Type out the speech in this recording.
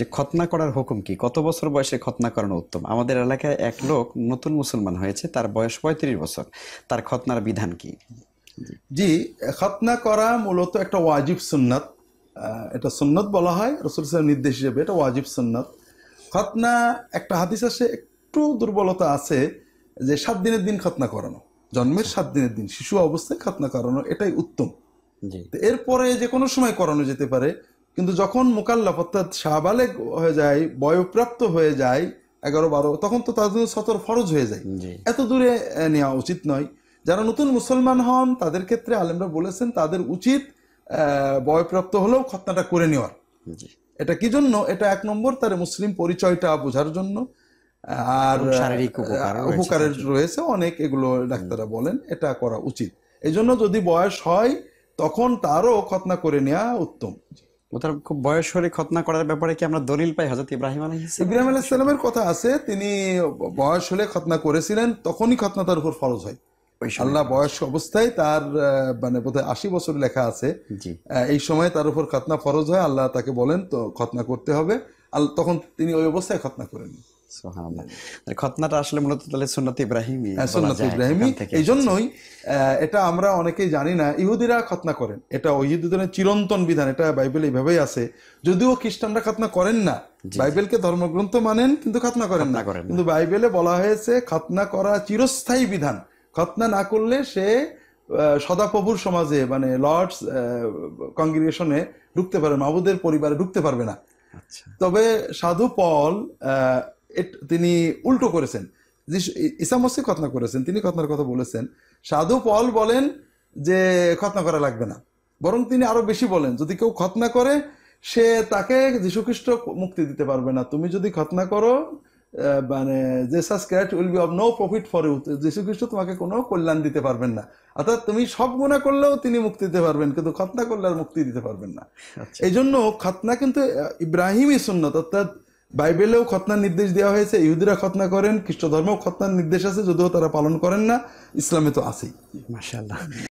যে খতনা করার হুকুম কি কত বছর বয়সে খতনা করানো উত্তম আমাদের এলাকায় এক লোক নতুন মুসলমান হয়েছে তার বয়স পঁয়ত্রিশ বছর তার খতনার বিধান কি জি খতনা করা মূলত একটা ওয়াজিব সুন্নাত এটা সুন্নত বলা হয় রসুল নির্দেশ হিসেবে এটা ওয়াজিব সুন্নাত খতনা একটা হাদিস আসে একটু দুর্বলতা আছে যে সাত দিনের দিন খতনা করানো জন্মের আচ্ছা। সাত দিনের দিন শিশু অবস্থায় খতনা করানো এটাই উত্তম এরপরে যে কোনো সময় করানো যেতে পারে কিন্তু যখন মোকাল্লাফ অর্থাৎ সাবালেক হয়ে যায় বয়প্রাপ্ত হয়ে যায় এগারো বারো তখন তো তাদের সতর ফরজ হয়ে যায় এত দূরে নেওয়া উচিত নয় যারা নতুন মুসলমান হন তাদের ক্ষেত্রে আলেমরা বলেছেন তাদের উচিত বয়প্রাপ্ত হলেও খতনাটা করে নেওয়ার এটা কি জন্য এটা এক নম্বর তার মুসলিম পরিচয়টা বোঝার জন্য আর শারীরিক উপকারের রয়েছে অনেক এগুলো ডাক্তাররা বলেন এটা করা উচিত এই যদি বয়স হয় তখন তারও খতনা করে নেওয়া উত্তম তার খুব বয়স হলে খতনা করার ব্যাপারে কি আমরা দলিল পাই হজরত ইব্রাহিম আলাইহিস ইব্রাহিম আলাইহিস কথা আছে তিনি বয়স হলে খতনা করেছিলেন তখনই খতনা তার উপর ফরজ হয় আল্লাহ বয়স অবস্থায় তার মানে বোধহয় আশি বছর লেখা আছে এই সময় তার উপর খতনা ফরজ হয় আল্লাহ তাকে বলেন তো খতনা করতে হবে তখন তিনি ওই অবস্থায় খতনা করেন হ্যাঁ, এই জন্যই এটা আমরা অনেকেই জানি না ইহুদিরা খতনা করেন এটা চিরন্তন বিধান এটা বাইবেল এইভাবেই আছে যদিও খ্রিস্টানরা খতনা করেন না বাইবেলকে ধর্মগ্রন্থ মানেন কিন্তু খতনা করেন না কিন্তু বাইবেলে বলা হয়েছে খতনা করা চিরস্থায়ী বিধান খতনা না করলে সে সদাপ্রভুর সমাজে মানে লর্ডস কংগ্রিগেশনে ঢুকতে পারবে মাহবুদের পরিবারে ঢুকতে পারবে না আচ্ছা। তবে সাধু পল তিনি উল্টো করেছেন ইসা মসজিদ খতনা করেছেন তিনি খতনার কথা বলেছেন সাধু পল বলেন যে খতনা করা লাগবে না বরং তিনি আরো বেশি বলেন যদি কেউ খতনা করে সে তাকে যীশুখ্রিস্ট মুক্তি দিতে পারবে না তুমি যদি খতনা করো মানে Jesus Christ will be of no profit for you যীশুখ্রিস্ট তোমাকে কোনো কল্যাণ দিতে পারবেন না অর্থাৎ তুমি সব গুণা করলেও তিনি মুক্তি দিতে পারবেন কিন্তু খতনা করলে আর মুক্তি দিতে পারবেন না আচ্ছা। এই জন্য খতনা কিন্তু ইব্রাহিমই সুন্নত অর্থাৎ বাইবেলেও খতনার নির্দেশ দেওয়া হয়েছে ইহুদিরা খতনা করেন খ্রিস্ট ধর্মেও খতনার নির্দেশ আছে যদিও তারা পালন করেন না ইসলামে তো আছেই মাসাল্লাহ